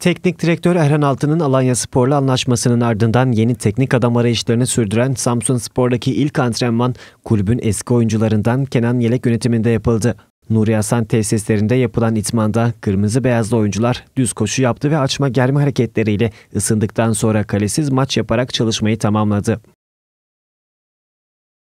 Teknik direktör Erhan Altı'nın Alanya Spor'la anlaşmasının ardından yeni teknik adam arayışlarını sürdüren Samsun Spor'daki ilk antrenman kulübün eski oyuncularından Kenan Yelek yönetiminde yapıldı. Nuri Hasan tesislerinde yapılan itmanda kırmızı beyazlı oyuncular düz koşu yaptı ve açma germe hareketleriyle ısındıktan sonra kalesiz maç yaparak çalışmayı tamamladı.